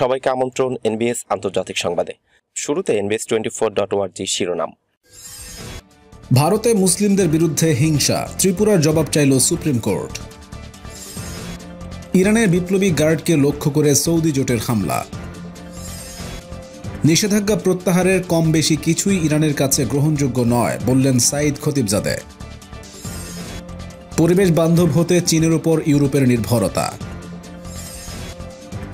সবাইকে আমন্ত্রণ এনবিএস আন্তর্জাতিক সংবাদে শুরুতে এনবিএস টোয়েন্টি ফোর ডট ওয়ার্জি শিরোনাম ভারতে মুসলিমদের বিরুদ্ধে হিংসা ত্রিপুরার জবাব চাইল সুপ্রিম কোর্ট ইরানের বিপ্লবী গার্ডকে লক্ষ্য করে সৌদি জোটের হামলা নিষেধাজ্ঞা প্রত্যাহারের কম বেশি কিছুই ইরানের কাছে গ্রহণযোগ্য নয় বললেন সাইদ খতিবজাদে পরিবেশ বান্ধব হতে চীনের উপর ইউরোপের নির্ভরতা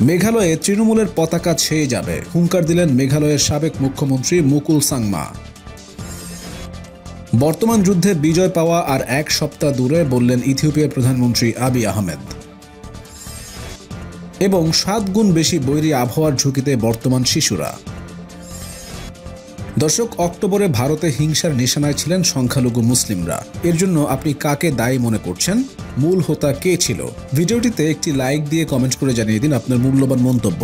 মেঘালয়ে তৃণমূলের পতাকা ছেয়ে যাবে হুঙ্কার দিলেন মেঘালয়ের সাবেক মুখ্যমন্ত্রী মুকুল সাংমা বর্তমান যুদ্ধে বিজয় পাওয়া আর এক সপ্তাহ দূরে বললেন ইথিওপিয়ার প্রধানমন্ত্রী আবি আহমেদ এবং সাত গুণ বেশি বৈরী আবহাওয়ার ঝুঁকিতে বর্তমান শিশুরা দর্শক অক্টোবরে ভারতে হিংসার নিশানায় ছিলেন সংখ্যালঘু মুসলিমরা এর জন্য আপনি কাকে দায়ী মনে করছেন মূল হোতা কে ছিল ভিডিওটিতে একটি লাইক দিয়ে কমেন্ট করে জানিয়ে দিন আপনার মূল্যবান মন্তব্য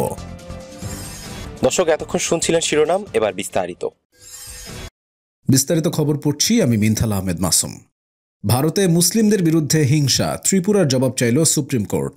দর্শক এতক্ষণ শুনছিলেন শিরোনাম এবার বিস্তারিত বিস্তারিত খবর পড়ছি আমি মিনথাল আহমেদ মাসুম ভারতে মুসলিমদের বিরুদ্ধে হিংসা ত্রিপুরার জবাব চাইল সুপ্রিম কোর্ট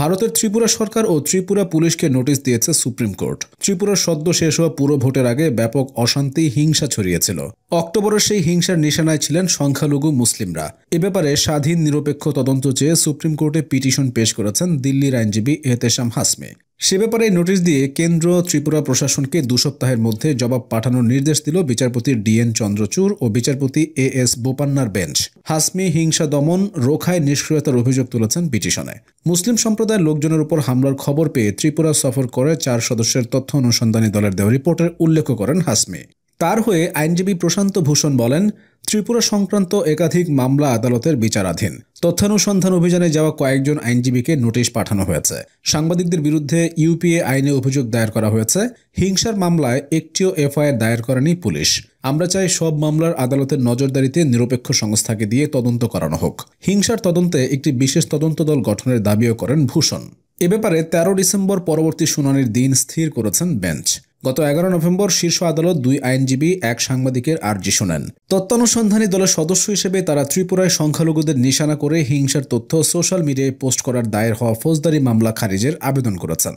ভারতের ত্রিপুরা সরকার ও ত্রিপুরা পুলিশকে নোটিশ দিয়েছে সুপ্রিম কোর্ট ত্রিপুরার সদ্য শেষ হওয়া পুরো ভোটের আগে ব্যাপক অশান্তি হিংসা ছড়িয়েছিল অক্টোবরের সেই হিংসার নিশানায় ছিলেন সংখ্যালঘু মুসলিমরা এ ব্যাপারে স্বাধীন নিরপেক্ষ তদন্ত চেয়ে সুপ্রিম কোর্টে পিটিশন পেশ করেছেন দিল্লির আইনজীবী এহতেশাম হাসমে সে ব্যাপারে নোটিশ দিয়ে কেন্দ্র ত্রিপুরা প্রশাসনকে দু সপ্তাহের মধ্যে জবাব পাঠানোর নির্দেশ দিল বিচারপতি ডিএন চন্দ্রচূড় ও বিচারপতি এ এস বোপান্নার বেঞ্চ হাসমি হিংসা দমন রোখায় নিষ্ক্রিয়তার অভিযোগ তুলেছেন পিটিশনে মুসলিম সম্প্রদায়ের লোকজনের উপর হামলার খবর পেয়ে ত্রিপুরা সফর করে চার সদস্যের তথ্য অনুসন্ধানী দলের দেওয়া রিপোর্টের উল্লেখ করেন হাসমি তার হয়ে আইনজীবী প্রশান্ত ভূষণ বলেন ত্রিপুরা সংক্রান্ত একাধিক মামলা আদালতের বিচারাধীন তথ্যানুসন্ধান অভিযানে যাওয়া কয়েকজন আইনজীবীকে নোটিশ পাঠানো হয়েছে সাংবাদিকদের বিরুদ্ধে ইউপিএ আইনে অভিযোগ দায়ের করা হয়েছে হিংসার মামলায় একটিও এফআইআর দায়ের করেনি পুলিশ আমরা চাই সব মামলার আদালতের নজরদারিতে নিরপেক্ষ সংস্থাকে দিয়ে তদন্ত করানো হোক হিংসার তদন্তে একটি বিশেষ তদন্ত দল গঠনের দাবিও করেন ভূষণ এ ব্যাপারে তেরো ডিসেম্বর পরবর্তী শুনানির দিন স্থির করেছেন বেঞ্চ গত এগারো নভেম্বর শীর্ষ আদালত দুই আইনজীবী এক সাংবাদিকের আর্জি শোনেন তত্ত্বানুসন্ধানী দলের সদস্য হিসেবে তারা ত্রিপুরায় সংখ্যালঘুদের নিশানা করে হিংসার তথ্য সোশ্যাল মিডিয়ায় পোস্ট করার দায়ের হওয়া ফৌজদারি মামলা খারিজের আবেদন করেছেন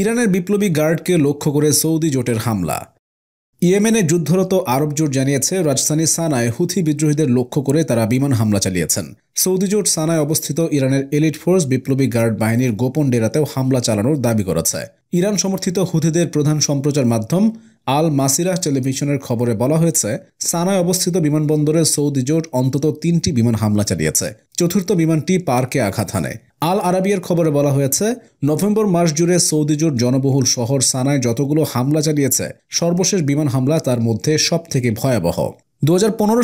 ইরানের বিপ্লবী গার্ডকে লক্ষ্য করে সৌদি জোটের হামলা ইয়েমেনে যুদ্ধরত আরব জোট জানিয়েছে রাজধানী সানায় হুথি বিদ্রোহীদের লক্ষ্য করে তারা বিমান হামলা চালিয়েছেন সৌদি জোট সানায় অবস্থিত ইরানের এলিট ফোর্স বিপ্লবী গার্ড বাহিনীর গোপন ডেরাতেও হামলা চালানোর দাবি করেছে ইরান সমর্থিত হুথিদের প্রধান সম্প্রচার মাধ্যম আল মাসিরাহ টেলিভিশনের খবরে বলা হয়েছে সানায় অবস্থিত বিমানবন্দরে সৌদি জোট অন্তত তিনটি বিমান হামলা চালিয়েছে চতুর্থ বিমানটি পার্কে আঘাত হানে আল আরাবিয়ার খবরে বলা হয়েছে নভেম্বর মাস জুড়ে সৌদি জোট জনবহুল শহর সানায় যতগুলো হামলা চালিয়েছে সর্বশেষ বিমান হামলা তার মধ্যে সবথেকে ভয়াবহ দু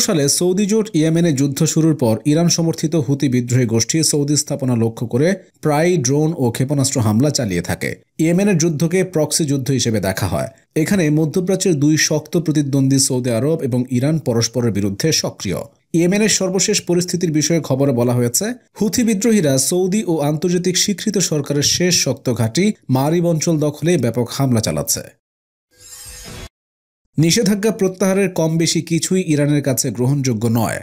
সালে সৌদি জোট ইয়েমেনে যুদ্ধ শুরুর পর ইরান সমর্থিত হুতি বিদ্রোহী গোষ্ঠী সৌদি স্থাপনা লক্ষ্য করে প্রায়ই ড্রোন ও ক্ষেপণাস্ত্র হামলা চালিয়ে থাকে ইয়েমেনের যুদ্ধকে প্রক্সি যুদ্ধ হিসেবে দেখা হয় এখানে মধ্যপ্রাচ্যের দুই শক্ত প্রতিদ্বন্দ্বী সৌদি আরব এবং ইরান পরস্পরের বিরুদ্ধে সক্রিয় ইয়েমেনের সর্বশেষ পরিস্থিতির বিষয়ে খবরে বলা হয়েছে হুথি বিদ্রোহীরা সৌদি ও আন্তর্জাতিক স্বীকৃত সরকারের শেষ শক্ত ঘাঁটি মারিব অঞ্চল দখলে ব্যাপক হামলা চালাচ্ছে নিষেধাজ্ঞা প্রত্যাহারের কম বেশি কিছুই ইরানের কাছে গ্রহণযোগ্য নয়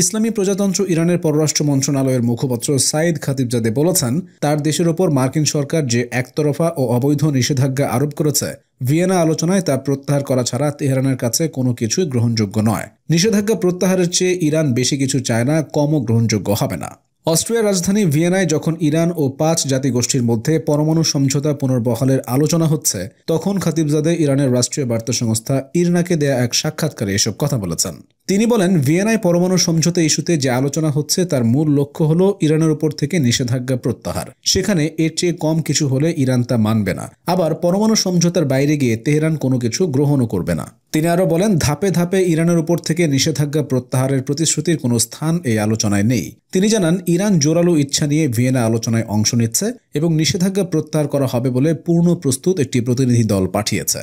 ইসলামী প্রজাতন্ত্র ইরানের পররাষ্ট্র মন্ত্রণালয়ের মুখপাত্র সাইদ খাতিবজাদে বলেছেন তার দেশের ওপর মার্কিন সরকার যে একতরফা ও অবৈধ নিষেধাজ্ঞা আরোপ করেছে ভিয়েনা আলোচনায় তা প্রত্যাহার করা ছাড়া তেহরানের কাছে কোনো কিছুই গ্রহণযোগ্য নয় নিষেধাজ্ঞা প্রত্যাহারের চেয়ে ইরান বেশি কিছু চায় না কমও গ্রহণযোগ্য হবে না অস্ট্রিয়ার রাজধানী ভিয়েনায় যখন ইরান ও পাঁচ জাতিগোষ্ঠীর মধ্যে পরমাণু সমঝোতা পুনর্বহালের আলোচনা হচ্ছে তখন খাতিবজাদে ইরানের রাষ্ট্রীয় বার্তা সংস্থা ইরনাকে দেয়া এক সাক্ষাৎকারে এসব কথা বলেছেন তিনি বলেন ভিয়েনায় পরমাণু সমঝোতা ইস্যুতে যে আলোচনা হচ্ছে তার মূল লক্ষ্য হল ইরানের উপর থেকে নিষেধাজ্ঞা প্রত্যাহার সেখানে এর চেয়ে কম কিছু হলে ইরান তা মানবে না আবার পরমাণু সমঝোতার বাইরে গিয়ে তেহরান কোনো কিছু গ্রহণও করবে না তিনি আরও বলেন ধাপে ধাপে ইরানের উপর থেকে নিষেধাজ্ঞা প্রত্যাহারের প্রতিশ্রুতির কোনো স্থান এই আলোচনায় নেই তিনি জানান ইরান জোরালো ইচ্ছা নিয়ে ভিয়েনা আলোচনায় অংশ নিচ্ছে এবং নিষেধাজ্ঞা প্রত্যাহার করা হবে বলে পূর্ণ প্রস্তুত একটি প্রতিনিধি দল পাঠিয়েছে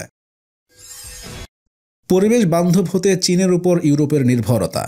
পরিবেশ বান্ধব হতে চীনের উপর ইউরোপের নির্ভরতা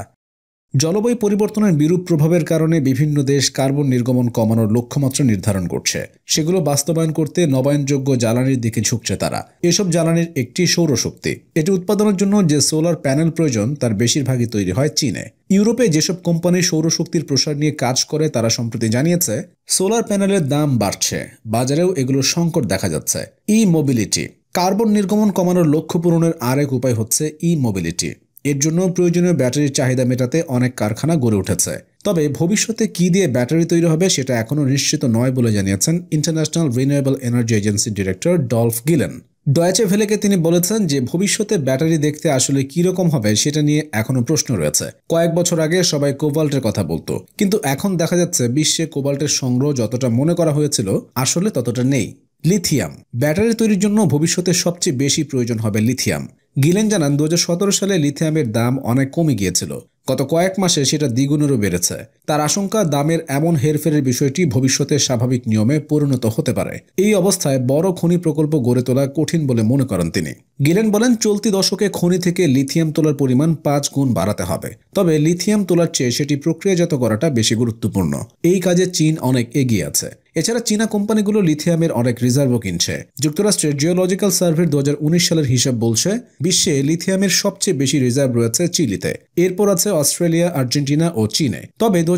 জলবায়ু পরিবর্তনের বিরূপ প্রভাবের কারণে বিভিন্ন দেশ কার্বন নির্গমন কমানোর লক্ষ্যমাত্রা নির্ধারণ করছে সেগুলো বাস্তবায়ন করতে নবায়নযোগ্য জ্বালানির দিকে ঝুঁকছে তারা এসব জ্বালানির একটি সৌরশক্তি এটি উৎপাদনের জন্য যে সোলার প্যানেল প্রয়োজন তার বেশিরভাগই তৈরি হয় চীনে ইউরোপে যেসব কোম্পানি সৌরশক্তির প্রসার নিয়ে কাজ করে তারা সম্প্রতি জানিয়েছে সোলার প্যানেলের দাম বাড়ছে বাজারেও এগুলোর সংকট দেখা যাচ্ছে ই মোবিলিটি কার্বন নির্গমন কমানোর লক্ষ্য পূরণের আরেক উপায় হচ্ছে ই মোবিলিটি এর জন্য প্রয়োজনীয় ব্যাটারির চাহিদা মেটাতে অনেক কারখানা গড়ে উঠেছে তবে ভবিষ্যতে কি দিয়ে ব্যাটারি তৈরি হবে সেটা এখনও নিশ্চিত নয় বলে জানিয়েছেন ইন্টারন্যাশনাল রিনিউয়েবল এনার্জি এজেন্সির ডিরেক্টর ডলফ গিলেন ডয়েচে ভেলেকে তিনি বলেছেন যে ভবিষ্যতে ব্যাটারি দেখতে আসলে কি রকম হবে সেটা নিয়ে এখনও প্রশ্ন রয়েছে কয়েক বছর আগে সবাই কোবাল্টের কথা বলতো কিন্তু এখন দেখা যাচ্ছে বিশ্বে কোবাল্টের সংগ্রহ যতটা মনে করা হয়েছিল আসলে ততটা নেই লিথিয়াম ব্যাটারি তৈরির জন্য ভবিষ্যতে সবচেয়ে বেশি প্রয়োজন হবে লিথিয়াম গিলেন জানান দু সালে লিথিয়ামের দাম অনেক কমে গিয়েছিল গত কয়েক মাসে সেটা দ্বিগুণেরও বেড়েছে তার আশঙ্কা দামের এমন হেরফেরের বিষয়টি ভবিষ্যতে স্বাভাবিক নিয়মে পরিণত হতে পারে এই অবস্থায় বড় খনি প্রকল্প গড়ে তোলা কঠিন বলে মনে করেন তিনি গিলেন বলেন চলতি দশকে খনি থেকে লিথিয়াম তোলার পরিমাণ পাঁচ গুণ বাড়াতে হবে তবে লিথিয়াম তোলার চেয়ে সেটি প্রক্রিয়াজাত করাটা বেশি গুরুত্বপূর্ণ এই কাজে চীন অনেক এগিয়ে আছে এছাড়া চীনা কোম্পানিগুলো লিথিয়ামের অনেক রিজার্ভও কিনছে যুক্তরাষ্ট্রের জিওলজিক্যাল সার্ভের দু সালের হিসাব বলছে বিশ্বে লিথিয়ামের সবচেয়ে বেশি রিজার্ভ রয়েছে চিলিতে এরপর আছে অস্ট্রেলিয়া আর্জেন্টিনা ও চীনে তবে দু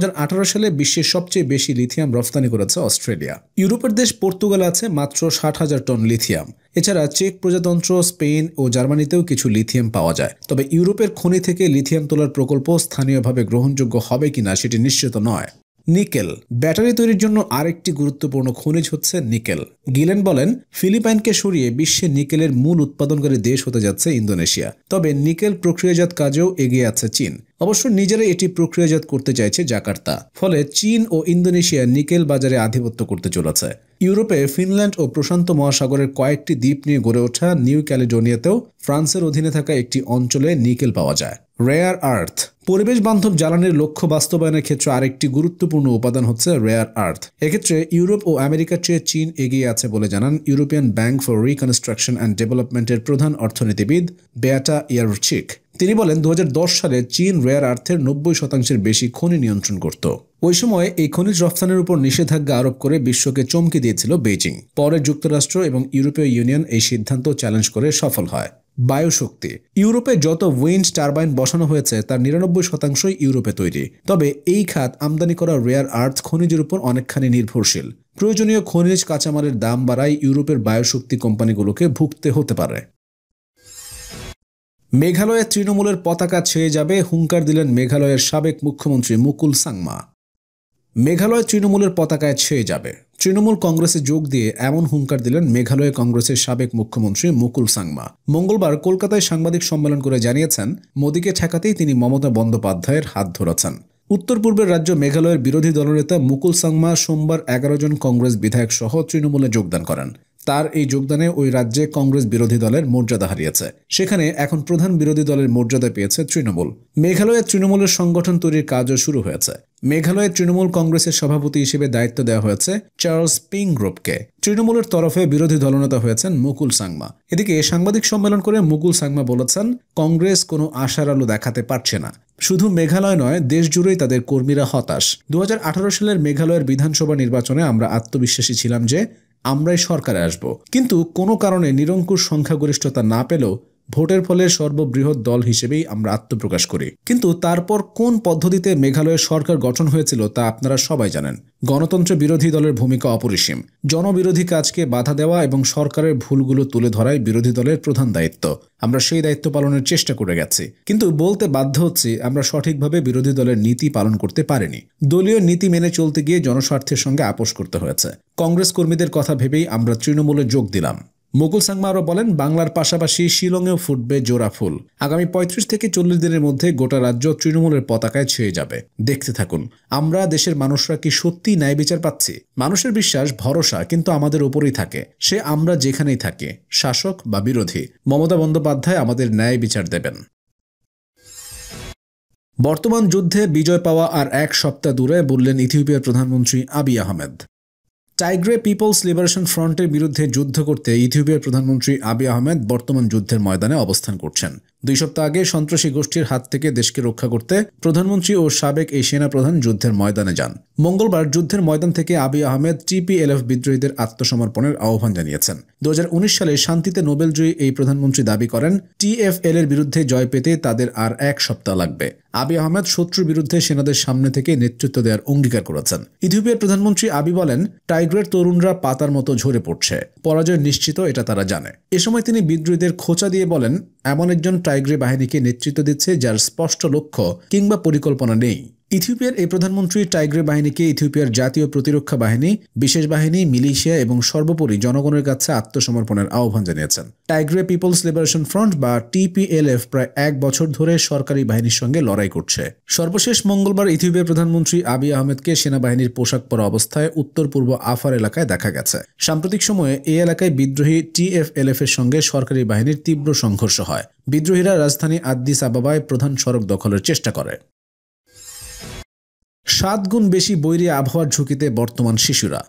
সালে বিশ্বের সবচেয়ে বেশি লিথিয়াম রফতানি করেছে অস্ট্রেলিয়া ইউরোপের দেশ পর্তুগাল আছে মাত্র ষাট হাজার টন লিথিয়াম এছাড়া চেক প্রজাতন্ত্র স্পেন ও জার্মানিতেও কিছু লিথিয়াম পাওয়া যায় তবে ইউরোপের খনি থেকে লিথিয়াম তোলার প্রকল্প স্থানীয়ভাবে গ্রহণযোগ্য হবে কিনা সেটি নিশ্চিত নয় নিকেল ব্যাটারি তৈরির জন্য আরেকটি গুরুত্বপূর্ণ খনিজ হচ্ছে নিকেল গিলেন বলেন ফিলিপাইনকে সরিয়ে বিশ্বে নিকেলের মূল উৎপাদনকারী দেশ হতে যাচ্ছে ইন্দোনেশিয়া তবে নিকেল প্রক্রিয়াজাত কাজেও এগিয়ে আছে চীন অবশ্য নিজেরাই এটি প্রক্রিয়াজাত করতে চাইছে জাকার্তা ফলে চীন ও ইন্দোনেশিয়া নিকেল বাজারে আধিপত্য করতে চলেছে ইউরোপে ফিনল্যান্ড ও প্রশান্ত মহাসাগরের কয়েকটি দ্বীপ নিয়ে গড়ে ওঠা নিউ ক্যালিডোনিয়াতেও ফ্রান্সের অধীনে থাকা একটি অঞ্চলে নিকেল পাওয়া যায় রেয়ার আর্থ পরিবেশ বান্ধব জ্বালানির লক্ষ্য বাস্তবায়নের ক্ষেত্রে আরেকটি গুরুত্বপূর্ণ উপাদান হচ্ছে রেয়ার আর্থ এক্ষেত্রে ইউরোপ ও আমেরিকার চেয়ে চীন এগিয়ে আছে বলে জানান European bank for reconstruction and ডেভেলপমেন্টের প্রধান অর্থনীতিবিদ বেয়াটা ইয়ারচিক তিনি বলেন দু সালে চীন রেয়ার আর্থের নব্বই শতাংশের বেশি খনি নিয়ন্ত্রণ করত ওই সময় এই খনিজ রফতানির উপর নিষেধাজ্ঞা আরোপ করে বিশ্বকে চমকে দিয়েছিল বেইজিং পরে যুক্তরাষ্ট্র এবং ইউরোপীয় ইউনিয়ন এই সিদ্ধান্ত চ্যালেঞ্জ করে সফল হয় বায়ুশক্তি ইউরোপে যত উইন্ড টারবাইন বসানো হয়েছে তার নিরানব্বই শতাংশই ইউরোপে তৈরি তবে এই খাত আমদানি করা রেয়ার আর্থ খনিজের উপর অনেকখানি নির্ভরশীল প্রয়োজনীয় খনিজ কাঁচামালের দাম বাড়ায় ইউরোপের বায়ুশক্তি কোম্পানিগুলোকে ভুগতে হতে পারে মেঘালয়ের তৃণমূলের পতাকা ছেয়ে যাবে হুঙ্কার দিলেন মেঘালয়ের সাবেক মুখ্যমন্ত্রী মুকুল সাংমা মেঘালয় তৃণমূলের পতাকায় ছেয়ে যাবে তৃণমূল কংগ্রেসে যোগ দিয়ে এমন হুঙ্কার দিলেন মেঘালয় কংগ্রেসের সাবেক মুখ্যমন্ত্রী মুকুল সাংমা মঙ্গলবার কলকাতায় সাংবাদিক সম্মেলন করে জানিয়েছেন মোদীকে ঠেকাতেই তিনি মমতা বন্দ্যোপাধ্যায়ের হাত ধরেছেন উত্তর পূর্বের রাজ্য মেঘালয়ের বিরোধী দলনেতা মুকুল সাংমা সোমবার এগারো জন কংগ্রেস বিধায়ক সহ তৃণমূলে যোগদান করেন তার এই যোগদানে ওই রাজ্যে কংগ্রেস বিরোধী দলের মর্যাদা হারিয়েছে সেখানে এখন প্রধান বিরোধী দলের মর্যাদা পেয়েছে তৃণমূল মেঘালয়ের তৃণমূলের সংগঠন তৈরির কাজও শুরু হয়েছে মেঘালয়ে তৃণমূল কংগ্রেসের সভাপতি হিসেবে দায়িত্ব দেওয়া হয়েছে চার্লস পিং গ্রুপকে তৃণমূলের তরফে বিরোধী দলনেতা হয়েছেন মুকুল সাংমা এদিকে সাংবাদিক সম্মেলন করে মুকুল সাংমা বলেছেন কংগ্রেস কোনো আশার আলো দেখাতে পারছে না শুধু মেঘালয় নয় দেশ জুড়েই তাদের কর্মীরা হতাশ দু সালের মেঘালয়ের বিধানসভা নির্বাচনে আমরা আত্মবিশ্বাসী ছিলাম যে আমরাই সরকারে আসব কিন্তু কোনো কারণে নিরঙ্কুশ সংখ্যাগরিষ্ঠতা না পেলেও ভোটের ফলে সর্ববৃহৎ দল হিসেবেই আমরা আত্মপ্রকাশ করি কিন্তু তারপর কোন পদ্ধতিতে মেঘালয়ের সরকার গঠন হয়েছিল তা আপনারা সবাই জানেন গণতন্ত্র বিরোধী দলের ভূমিকা অপরিসীম জনবিরোধী কাজকে বাধা দেওয়া এবং সরকারের ভুলগুলো তুলে ধরাই বিরোধী দলের প্রধান দায়িত্ব আমরা সেই দায়িত্ব পালনের চেষ্টা করে গেছি কিন্তু বলতে বাধ্য হচ্ছে আমরা সঠিকভাবে বিরোধী দলের নীতি পালন করতে পারিনি দলীয় নীতি মেনে চলতে গিয়ে জনস্বার্থের সঙ্গে আপোষ করতে হয়েছে কংগ্রেস কর্মীদের কথা ভেবেই আমরা তৃণমূলে যোগ দিলাম মুকুল সাংমা আরও বলেন বাংলার পাশাপাশি শিলংয়েও ফুটবে জোড়া ফুল আগামী পঁয়ত্রিশ থেকে চল্লিশ দিনের মধ্যে গোটা রাজ্য তৃণমূলের পতাকায় ছেয়ে যাবে দেখতে থাকুন আমরা দেশের মানুষরা কি সত্যি ন্যায় বিচার পাচ্ছি মানুষের বিশ্বাস ভরসা কিন্তু আমাদের উপরেই থাকে সে আমরা যেখানেই থাকি শাসক বা বিরোধী মমতা বন্দ্যোপাধ্যায় আমাদের ন্যায় বিচার দেবেন বর্তমান যুদ্ধে বিজয় পাওয়া আর এক সপ্তাহ দূরে বললেন ইথিওপিয়ার প্রধানমন্ত্রী আবি আহমেদ টাইগ্রে পিপলস লিবারেশন ফ্রন্টের বিরুদ্ধে যুদ্ধ করতে ইথিওপিয়ার প্রধানমন্ত্রী আবি আহমেদ বর্তমান যুদ্ধের ময়দানে অবস্থান করছেন দুই সপ্তাহ আগে সন্ত্রাসী গোষ্ঠীর হাত থেকে দেশকে রক্ষা করতে প্রধানমন্ত্রী ও সাবেক এই সেনাপ্রধান যুদ্ধের ময়দানে যান মঙ্গলবার যুদ্ধের ময়দান থেকে আবি আহমেদ টিপিএলএফ বিদ্রোহীদের আত্মসমর্পণের আহ্বান জানিয়েছেন দু সালে শান্তিতে নোবেলজয়ী এই প্রধানমন্ত্রী দাবি করেন টিএফএল এর বিরুদ্ধে জয় পেতে তাদের আর এক সপ্তাহ লাগবে আবি আহমেদ শত্রুর বিরুদ্ধে সেনাদের সামনে থেকে নেতৃত্ব দেওয়ার অঙ্গীকার করেছেন ইথিওপিয়ার প্রধানমন্ত্রী আবি বলেন টাইগ্রের তরুণরা পাতার মতো ঝরে পড়ছে পরাজয় নিশ্চিত এটা তারা জানে এ সময় তিনি বিদ্রোহীদের খোঁচা দিয়ে বলেন এমন একজন টাইগ্রি বাহিনীকে নেতৃত্ব দিচ্ছে যার স্পষ্ট লক্ষ্য কিংবা পরিকল্পনা নেই ইথিওপিয়ার এই প্রধানমন্ত্রী টাইগ্রে বাহিনীকে ইথিওপিয়ার জাতীয় প্রতিরক্ষা বাহিনী বিশেষ বাহিনী মিলিশিয়া এবং সর্বোপরি জনগণের কাছে আত্মসমর্পণের আহ্বান জানিয়েছেন টাইগ্রে পিপলস লিবারেশন ফ্রন্ট বা টিপিএলএফ প্রায় এক বছর ধরে সরকারি বাহিনীর সঙ্গে লড়াই করছে সর্বশেষ মঙ্গলবার ইথিওপিয়ার প্রধানমন্ত্রী আবি আহমেদকে সেনাবাহিনীর পোশাক পরা অবস্থায় উত্তর পূর্ব আফার এলাকায় দেখা গেছে সাম্প্রতিক সময়ে এই এলাকায় বিদ্রোহী টিএফএলএফ এর সঙ্গে সরকারি বাহিনীর তীব্র সংঘর্ষ হয় বিদ্রোহীরা রাজধানী আদ্দিস আবাবায় প্রধান সড়ক দখলের চেষ্টা করে সাত গুণ বেশি বৈরী আবহাওয়ার ঝুঁকিতে বর্তমান শিশুরা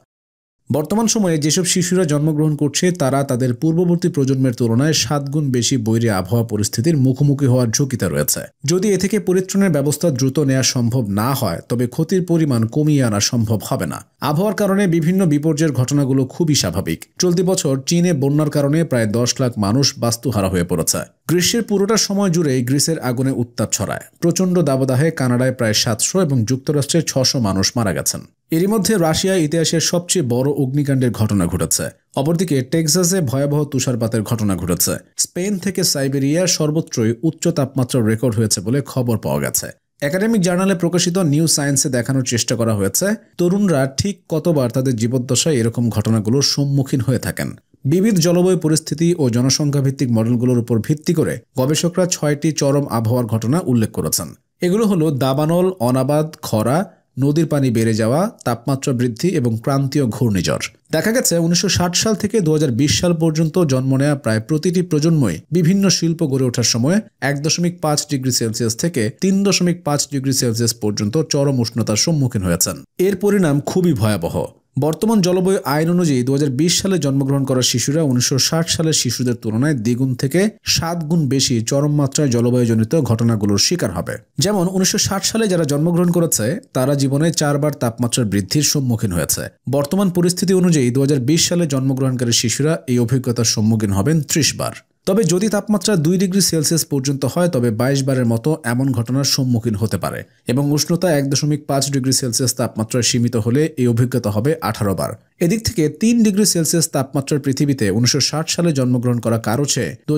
বর্তমান সময়ে যেসব শিশুরা জন্মগ্রহণ করছে তারা তাদের পূর্ববর্তী প্রজন্মের তুলনায় সাত গুণ বেশি বৈরী আবহাওয়া পরিস্থিতির মুখোমুখি হওয়ার ঝুঁকিতে রয়েছে যদি এ থেকে পরিত্রাণের ব্যবস্থা দ্রুত নেওয়া সম্ভব না হয় তবে ক্ষতির পরিমাণ কমিয়ে আনা সম্ভব হবে না আবহাওয়ার কারণে বিভিন্ন বিপর্যয়ের ঘটনাগুলো খুবই স্বাভাবিক চলতি বছর চীনে বন্যার কারণে প্রায় দশ লাখ মানুষ বাস্তুহারা হয়ে পড়েছে গ্রীষ্মের পুরোটা সময় জুড়েই গ্রীসের আগুনে উত্তাপ ছড়ায় প্রচণ্ড দাবদাহে কানাডায় প্রায় সাতশো এবং যুক্তরাষ্ট্রে ছশো মানুষ মারা গেছেন এরই মধ্যে রাশিয়া ইতিহাসের সবচেয়ে বড় অগ্নিকাণ্ডের ঘটনা ঘটেছে অপরদিকে টেক্সাসে ভয়াবহ তুষারপাতের ঘটনা ঘটেছে স্পেন থেকে সাইবেরিয়া সর্বত্রই উচ্চ তাপমাত্রার রেকর্ড হয়েছে বলে খবর পাওয়া গেছে একাডেমিক জার্নালে প্রকাশিত নিউ সায়েন্সে দেখানোর চেষ্টা করা হয়েছে তরুণরা ঠিক কতবার তাদের জীবদ্দশায় এরকম ঘটনাগুলোর সম্মুখীন হয়ে থাকেন বিবিধ জলবায়ু পরিস্থিতি ও জনসংখ্যা ভিত্তিক মডেলগুলোর উপর ভিত্তি করে গবেষকরা ছয়টি চরম আবহাওয়ার ঘটনা উল্লেখ করেছেন এগুলো হলো দাবানল অনাবাদ খরা নদীর পানি বেড়ে যাওয়া তাপমাত্রা বৃদ্ধি এবং ক্রান্তীয় ঘূর্ণিঝড় দেখা গেছে উনিশশো সাল থেকে দু সাল পর্যন্ত জন্ম নেওয়া প্রায় প্রতিটি প্রজন্মই বিভিন্ন শিল্প গড়ে ওঠার সময় এক দশমিক পাঁচ ডিগ্রি সেলসিয়াস থেকে তিন দশমিক পাঁচ ডিগ্রি সেলসিয়াস পর্যন্ত চরম উষ্ণতার সম্মুখীন হয়েছেন এর পরিণাম খুবই ভয়াবহ বর্তমান জলবায়ু আইন অনুযায়ী দু সালে জন্মগ্রহণ করা শিশুরা উনিশশো সালের শিশুদের তুলনায় দ্বিগুণ থেকে সাত গুণ বেশি চরম মাত্রায় জলবায়ুজনিত ঘটনাগুলোর শিকার হবে যেমন উনিশশো সালে যারা জন্মগ্রহণ করেছে তারা জীবনে চারবার তাপমাত্রার বৃদ্ধির সম্মুখীন হয়েছে বর্তমান পরিস্থিতি অনুযায়ী দু সালে জন্মগ্রহণকারী শিশুরা এই অভিজ্ঞতার সম্মুখীন হবেন ত্রিশ বার তবে যদি তাপমাত্রা দুই ডিগ্রি সেলসিয়াস পর্যন্ত হয় তবে বাইশ বারের মতো এমন ঘটনার সম্মুখীন হতে পারে এবং উষ্ণতা এক দশমিক পাঁচ ডিগ্রি সেলসিয়াস তাপমাত্রায় সীমিত হলে এই অভিজ্ঞতা হবে আঠারো বার এদিক থেকে তিন ডিগ্রি সেলসিয়াস তাপমাত্রার পৃথিবীতে উনিশশো সালে জন্মগ্রহণ করা কারো চেয়ে দু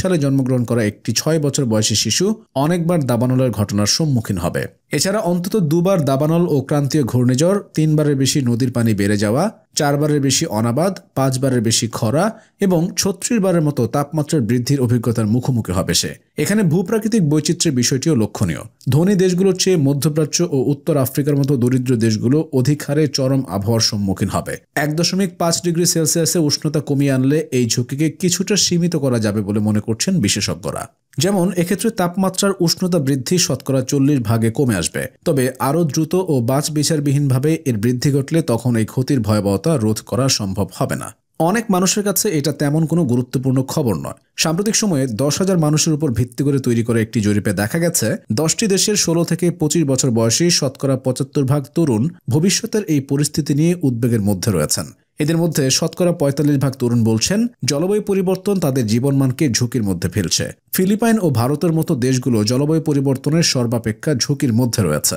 সালে জন্মগ্রহণ করা একটি ছয় বছর বয়সী শিশু অনেকবার দাবানলের ঘটনার সম্মুখীন হবে এছাড়া অন্তত দুবার দাবানল ও ক্রান্তীয় ঘূর্ণিঝড় তিনবারের বেশি নদীর পানি বেড়ে যাওয়া চারবারের বেশি অনাবাদ পাঁচবারের বেশি খরা এবং ছত্রিশ বারের মতো তাপমাত্রার বৃদ্ধির অভিজ্ঞতার মুখোমুখি হবে সে এখানে ভূপ্রাকৃতিক বৈচিত্র্যের বিষয়টিও লক্ষণীয় ধনী দেশগুলোর চেয়ে মধ্যপ্রাচ্য ও উত্তর আফ্রিকার মতো দরিদ্র দেশগুলো অধিক হারে চরম আবহাওয়ার সম্মুখীন হবে এক দশমিক পাঁচ ডিগ্রি সেলসিয়াসে উষ্ণতা কমিয়ে আনলে এই ঝুঁকিকে কিছুটা সীমিত করা যাবে বলে মনে করছেন বিশেষজ্ঞরা যেমন এক্ষেত্রে তাপমাত্রার উষ্ণতা বৃদ্ধি শতকরা চল্লিশ ভাগে কমে আসবে তবে আরও দ্রুত ও বাঁচ বিচারবিহীনভাবে এর বৃদ্ধি ঘটলে তখন এই ক্ষতির ভয়াবহতা রোধ করা সম্ভব হবে না অনেক মানুষের কাছে এটা তেমন কোনো গুরুত্বপূর্ণ খবর নয় সাম্প্রতিক সময়ে দশ হাজার মানুষের উপর ভিত্তি করে তৈরি করা একটি জরিপে দেখা গেছে দশটি দেশের ষোলো থেকে পঁচিশ বছর বয়সী শতকরা পঁচাত্তর ভাগ তরুণ ভবিষ্যতের এই পরিস্থিতি নিয়ে উদ্বেগের মধ্যে রয়েছেন এদের মধ্যে শতকরা পঁয়তাল্লিশ ভাগ তরুণ বলছেন জলবায়ু পরিবর্তন তাদের জীবনমানকে ঝুঁকির মধ্যে ফেলছে ফিলিপাইন ও ভারতের মতো দেশগুলো জলবায়ু পরিবর্তনের সর্বাপেক্ষা ঝুঁকির মধ্যে রয়েছে